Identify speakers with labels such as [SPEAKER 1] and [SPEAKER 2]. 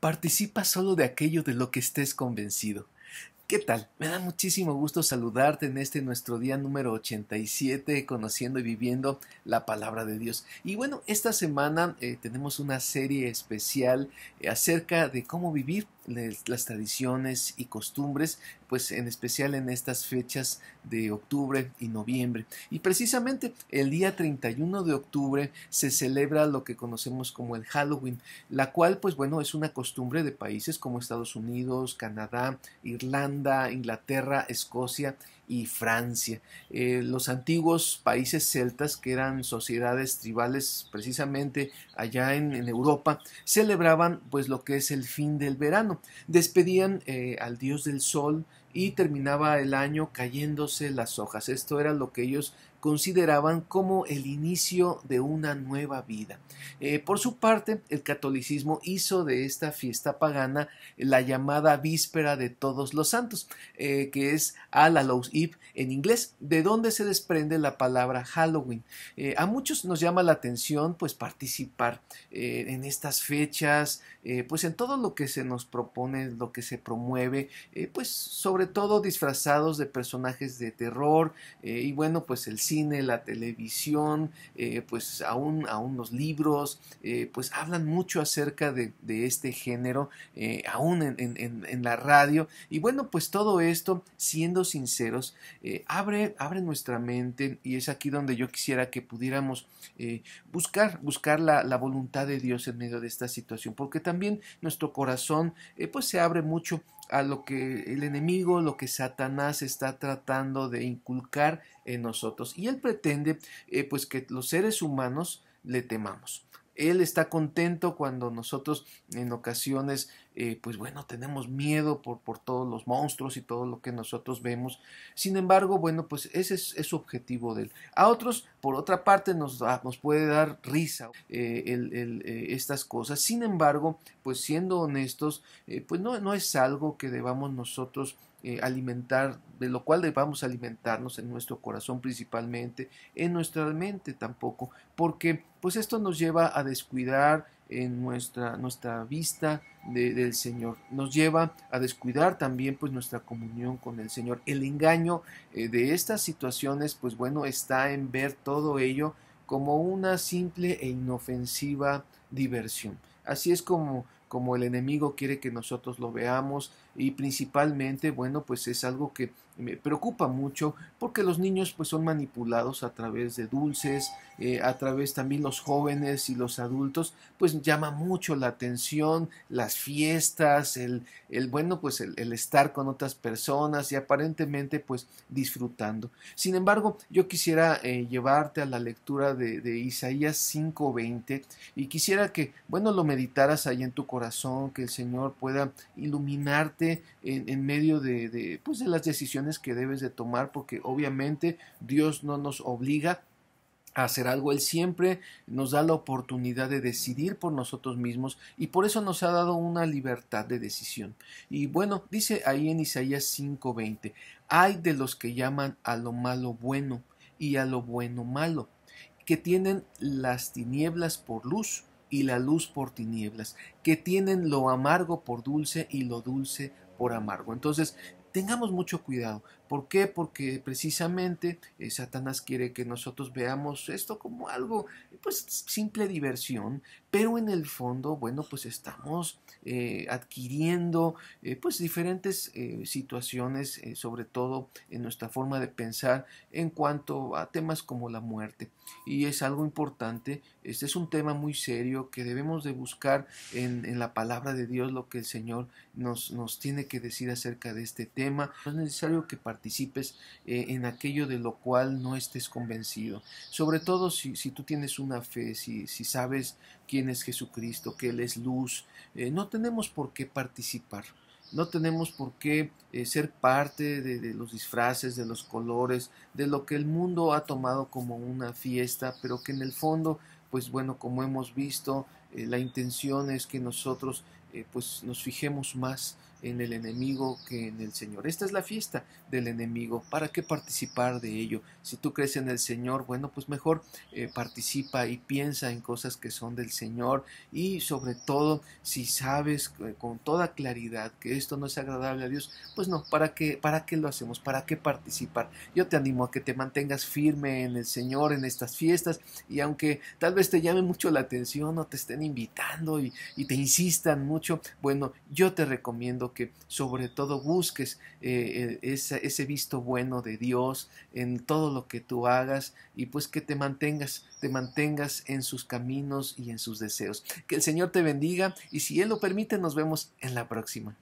[SPEAKER 1] participa solo de aquello de lo que estés convencido. ¿Qué tal? Me da muchísimo gusto saludarte en este nuestro día número 87, conociendo y viviendo la palabra de Dios. Y bueno, esta semana eh, tenemos una serie especial eh, acerca de cómo vivir las tradiciones y costumbres, pues en especial en estas fechas de octubre y noviembre. Y precisamente el día 31 de octubre se celebra lo que conocemos como el Halloween, la cual pues bueno es una costumbre de países como Estados Unidos, Canadá, Irlanda, Inglaterra, Escocia y Francia. Eh, los antiguos países celtas, que eran sociedades tribales precisamente allá en, Europa, celebraban pues lo que es el fin del verano. Despedían eh, al dios del sol y terminaba el año cayéndose las hojas. Esto era lo que ellos consideraban como el inicio de una nueva vida. Eh, por su parte, el catolicismo hizo de esta fiesta pagana la llamada Víspera de Todos los Santos, eh, que es Hallows Eve en inglés, de donde se desprende la palabra Halloween. Eh, a muchos nos llama la atención pues participar en estas fechas, pues en todo lo que se nos propone, lo que se promueve, pues sobre todo disfrazados de personajes de terror y bueno, pues el cine, la televisión, eh, pues aún, aún, los libros, eh, pues hablan mucho acerca de, este género, eh, aún en, la radio. Y bueno, pues todo esto, siendo sinceros, abre, abre nuestra mente y es aquí donde yo quisiera que pudiéramos buscar, buscar la, la, voluntad de Dios en medio de esta situación, porque también nuestro corazón pues se abre mucho a lo que el enemigo, lo que Satanás está tratando de inculcar en nosotros. Y él pretende eh, pues que los seres humanos le temamos. Él está contento cuando nosotros en ocasiones, eh, pues bueno, tenemos miedo por, por, todos los monstruos y todo lo que nosotros vemos. Sin embargo, bueno, pues ese es, su objetivo de Él. A otros, por otra parte, nos, nos puede dar risa eh, eh, estas cosas. Sin embargo, pues siendo honestos, pues no, no es algo que debamos nosotros alimentar, de lo cual debamos alimentarnos en nuestro corazón principalmente, en nuestra mente tampoco, porque pues esto nos lleva a descuidar en nuestra, nuestra vista del Señor. Nos lleva a descuidar también pues nuestra comunión con el Señor. El engaño eh, de estas situaciones pues bueno está en ver todo ello como una simple e inofensiva diversión. Así es como como el enemigo quiere que nosotros lo veamos y principalmente, bueno, pues es algo que me preocupa mucho porque los niños pues son manipulados a través de dulces, eh, a través también los jóvenes y los adultos, pues llama mucho la atención las fiestas, el, bueno, pues el, estar con otras personas y aparentemente pues disfrutando. Sin embargo, yo quisiera eh, llevarte a la lectura de, de Isaías 5.20 y quisiera que, bueno, lo meditaras ahí en tu corazón que el Señor pueda iluminarte en, medio de, pues de las decisiones que debes de tomar, porque obviamente Dios no nos obliga, a hacer algo. Él siempre nos da la oportunidad de decidir por nosotros mismos y por eso nos ha dado una libertad de decisión. Y bueno, dice ahí en Isaías 5:20, hay de los que llaman a lo malo bueno y a lo bueno malo, que tienen las tinieblas por luz y la luz por tinieblas, que tienen lo amargo por dulce y lo dulce por amargo. Entonces, tengamos mucho cuidado. ¿Por qué? Porque precisamente eh, Satanás quiere que nosotros veamos esto como algo, pues, simple diversión, pero en el fondo, bueno, pues estamos eh, adquiriendo, eh, pues, diferentes situaciones, sobre todo en nuestra forma de pensar en cuanto a temas como la muerte. Y es algo importante, este es un tema muy serio que debemos de buscar en, la palabra de Dios lo que el Señor nos, nos tiene que decir acerca de este tema no es necesario que participes eh, en aquello de lo cual no estés convencido, sobre todo si, tú tienes una fe, si, sabes quién es Jesucristo, que Él es luz, eh, no tenemos por qué participar. No tenemos por qué eh, ser parte de, los disfraces, de los colores, de lo que el mundo ha tomado como una fiesta, pero que en el fondo, pues bueno, como hemos visto, eh, la intención es que nosotros eh, pues nos fijemos más en el enemigo que en el Señor. Esta es la fiesta del enemigo. ¿Para qué participar de ello? Si tú crees en el Señor, bueno, pues mejor eh, participa y piensa en cosas que son del Señor y sobre todo si sabes con toda claridad que esto no es agradable a Dios, pues no, ¿para qué, ¿para qué lo hacemos? ¿Para qué participar? Yo te animo a que te mantengas firme en el Señor en estas fiestas y aunque tal vez te llame mucho la atención o te estén invitando y, te insistan mucho, bueno, yo te recomiendo que sobre todo busques eh, e, ese, ese, visto bueno de Dios en todo lo que tú hagas y pues que te mantengas, te mantengas en sus caminos y en sus deseos. Que el Señor te bendiga y si Él lo permite nos vemos en la próxima.